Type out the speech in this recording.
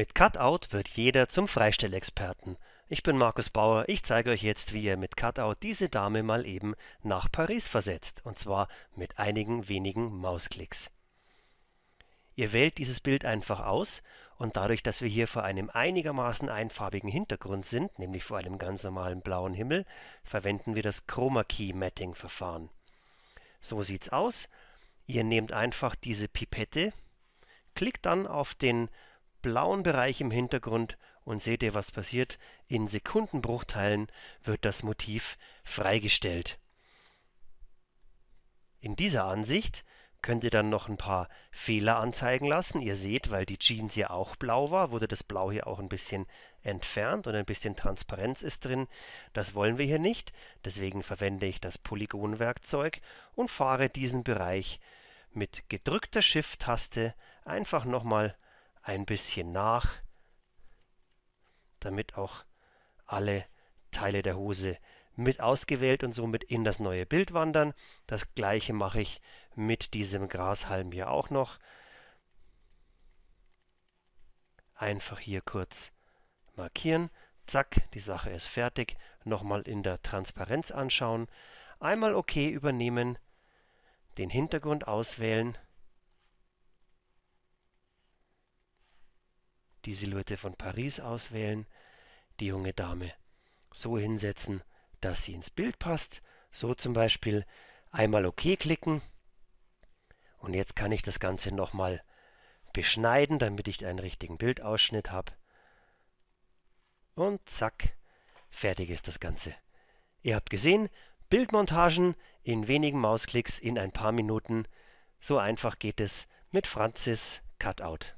Mit Cutout wird jeder zum Freistellexperten. Ich bin Markus Bauer, ich zeige euch jetzt, wie ihr mit Cutout diese Dame mal eben nach Paris versetzt, und zwar mit einigen wenigen Mausklicks. Ihr wählt dieses Bild einfach aus und dadurch, dass wir hier vor einem einigermaßen einfarbigen Hintergrund sind, nämlich vor einem ganz normalen blauen Himmel, verwenden wir das Chroma Key Matting Verfahren. So sieht's aus. Ihr nehmt einfach diese Pipette, klickt dann auf den blauen Bereich im Hintergrund und seht ihr, was passiert? In Sekundenbruchteilen wird das Motiv freigestellt. In dieser Ansicht könnt ihr dann noch ein paar Fehler anzeigen lassen. Ihr seht, weil die Jeans ja auch blau war, wurde das Blau hier auch ein bisschen entfernt und ein bisschen Transparenz ist drin. Das wollen wir hier nicht, deswegen verwende ich das Polygonwerkzeug und fahre diesen Bereich mit gedrückter Shift-Taste einfach nochmal ein bisschen nach, damit auch alle Teile der Hose mit ausgewählt und somit in das neue Bild wandern. Das gleiche mache ich mit diesem Grashalm hier auch noch. Einfach hier kurz markieren. Zack, die Sache ist fertig. Nochmal in der Transparenz anschauen. Einmal OK übernehmen, den Hintergrund auswählen. die Silhouette von Paris auswählen, die junge Dame so hinsetzen, dass sie ins Bild passt. So zum Beispiel einmal OK klicken. Und jetzt kann ich das Ganze nochmal beschneiden, damit ich einen richtigen Bildausschnitt habe. Und zack, fertig ist das Ganze. Ihr habt gesehen, Bildmontagen in wenigen Mausklicks in ein paar Minuten. So einfach geht es mit Francis Cutout.